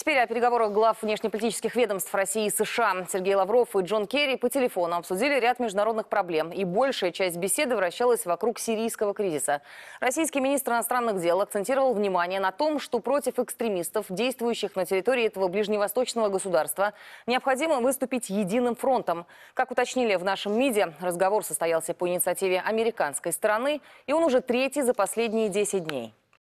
Теперь о переговорах глав внешнеполитических ведомств России и США. Сергей Лавров и Джон Керри по телефону обсудили ряд международных проблем. И большая часть беседы вращалась вокруг сирийского кризиса. Российский министр иностранных дел акцентировал внимание на том, что против экстремистов, действующих на территории этого ближневосточного государства, необходимо выступить единым фронтом. Как уточнили в нашем МИДе, разговор состоялся по инициативе американской стороны, и он уже третий за последние 10 дней.